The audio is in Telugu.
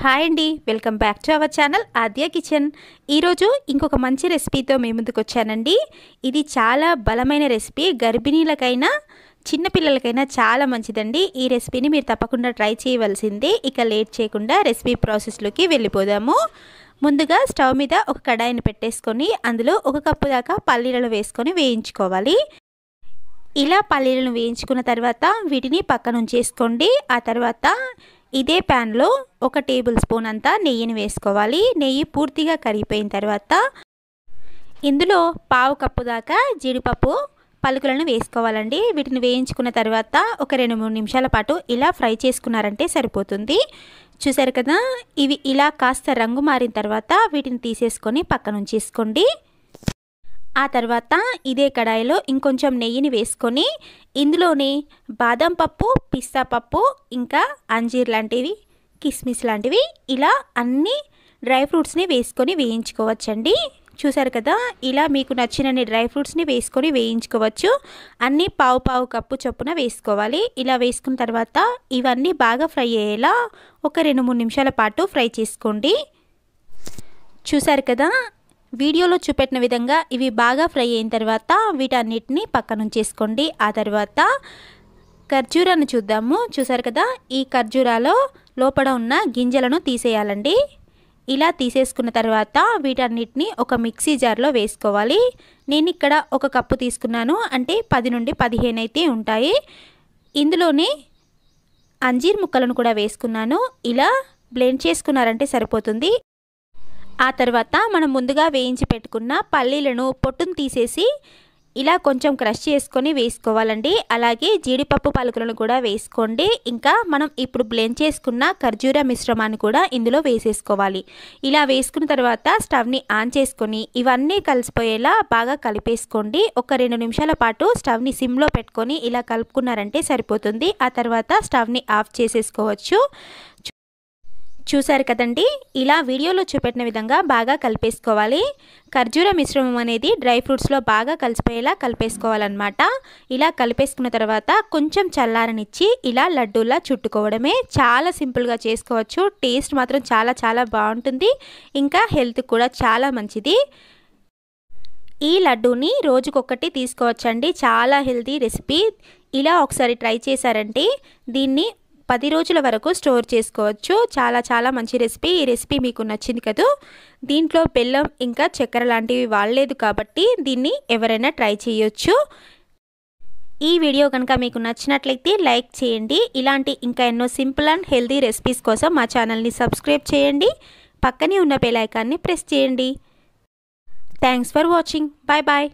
హాయ్ అండి welcome back to our channel Aadya kitchen ఈరోజు ఇంకొక మంచి రెసిపీతో మీ ముందుకు వచ్చానండి ఇది చాలా బలమైన రెసిపీ గర్భిణీలకైనా చిన్నపిల్లలకైనా చాలా మంచిదండి ఈ రెసిపీని మీరు తప్పకుండా ట్రై చేయవలసింది ఇక లేట్ చేయకుండా రెసిపీ ప్రాసెస్లోకి వెళ్ళిపోదాము ముందుగా స్టవ్ మీద ఒక కడాయిని పెట్టేసుకొని అందులో ఒక కప్పు దాకా పల్లీలను వేసుకొని వేయించుకోవాలి ఇలా పల్లీలను వేయించుకున్న తర్వాత వీటిని పక్కనుంచేసుకోండి ఆ తర్వాత ఇదే ప్యాన్లో ఒక టేబుల్ స్పూన్ అంతా నెయ్యిని వేసుకోవాలి నెయ్యి పూర్తిగా కరిగిపోయిన తర్వాత ఇందులో పావు కప్పు దాకా జీడిపప్పు పలుకులను వేసుకోవాలండి వీటిని వేయించుకున్న తర్వాత ఒక రెండు మూడు నిమిషాల పాటు ఇలా ఫ్రై చేసుకున్నారంటే సరిపోతుంది చూసారు కదా ఇవి ఇలా కాస్త రంగు మారిన తర్వాత వీటిని తీసేసుకొని పక్కనుంచేసుకోండి ఆ తర్వాత ఇదే కడాయిలో ఇంకొంచెం నెయ్యిని వేసుకొని ఇందులోని బాదం పప్పు పిస్తా పప్పు ఇంకా అంజీర్ లాంటివి కిస్మిస్ లాంటివి ఇలా అన్ని డ్రై ఫ్రూట్స్ని వేసుకొని వేయించుకోవచ్చండి చూసారు కదా ఇలా మీకు నచ్చినన్ని డ్రై ఫ్రూట్స్ని వేసుకొని వేయించుకోవచ్చు అన్నీ పావు పావు కప్పు చొప్పున వేసుకోవాలి ఇలా వేసుకున్న తర్వాత ఇవన్నీ బాగా ఫ్రై అయ్యేలా ఒక రెండు మూడు నిమిషాల పాటు ఫ్రై చేసుకోండి చూసారు కదా వీడియోలో చూపెట్టిన విధంగా ఇవి బాగా ఫ్రై అయిన తర్వాత వీటన్నిటిని పక్కనుంచేసుకోండి ఆ తర్వాత ఖర్జూరాను చూద్దాము చూసారు కదా ఈ ఖర్జూరాలో లోపల ఉన్న గింజలను తీసేయాలండి ఇలా తీసేసుకున్న తర్వాత వీటన్నిటిని ఒక మిక్సీ జార్లో వేసుకోవాలి నేను ఇక్కడ ఒక కప్పు తీసుకున్నాను అంటే పది నుండి పదిహేను అయితే ఉంటాయి ఇందులోనే అంజీర్ ముక్కలను కూడా వేసుకున్నాను ఇలా బ్లెండ్ చేసుకున్నారంటే సరిపోతుంది ఆ తర్వాత మనం ముందుగా వేయించి పెట్టుకున్న పల్లీలను పొట్టును తీసేసి ఇలా కొంచెం క్రష్ చేసుకొని వేసుకోవాలండి అలాగే జీడిపప్పు పలుకులను కూడా వేసుకోండి ఇంకా మనం ఇప్పుడు బ్లెండ్ చేసుకున్న ఖర్జూర మిశ్రమాన్ని కూడా ఇందులో వేసేసుకోవాలి ఇలా వేసుకున్న తర్వాత స్టవ్ని ఆన్ చేసుకొని ఇవన్నీ కలిసిపోయేలా బాగా కలిపేసుకోండి ఒక రెండు నిమిషాల పాటు స్టవ్ని సిమ్లో పెట్టుకొని ఇలా కలుపుకున్నారంటే సరిపోతుంది ఆ తర్వాత స్టవ్ని ఆఫ్ చేసేసుకోవచ్చు చూశారు కదండి ఇలా వీడియోలో చూపెట్టిన విధంగా బాగా కలిపేసుకోవాలి ఖర్జూర మిశ్రమం అనేది డ్రై ఫ్రూట్స్లో బాగా కలిసిపోయేలా కలిపేసుకోవాలన్నమాట ఇలా కలిపేసుకున్న తర్వాత కొంచెం చల్లారనిచ్చి ఇలా లడ్డూలా చుట్టుకోవడమే చాలా సింపుల్గా చేసుకోవచ్చు టేస్ట్ మాత్రం చాలా చాలా బాగుంటుంది ఇంకా హెల్త్ కూడా చాలా మంచిది ఈ లడ్డూని రోజుకొకటి తీసుకోవచ్చండి చాలా హెల్తీ రెసిపీ ఇలా ఒకసారి ట్రై చేశారంటే దీన్ని పది రోజుల వరకు స్టోర్ చేసుకోవచ్చు చాలా చాలా మంచి రెసిపీ ఈ రెసిపీ మీకు నచ్చింది కదా దీంట్లో బెల్లం ఇంకా చక్కెర లాంటివి వాడలేదు కాబట్టి దీన్ని ఎవరైనా ట్రై చేయొచ్చు ఈ వీడియో కనుక మీకు నచ్చినట్లయితే లైక్ చేయండి ఇలాంటి ఇంకా ఎన్నో సింపుల్ అండ్ హెల్దీ రెసిపీస్ కోసం మా ఛానల్ని సబ్స్క్రైబ్ చేయండి పక్కనే ఉన్న బెల్ ఐకాన్ని ప్రెస్ చేయండి thanks for watching bye bye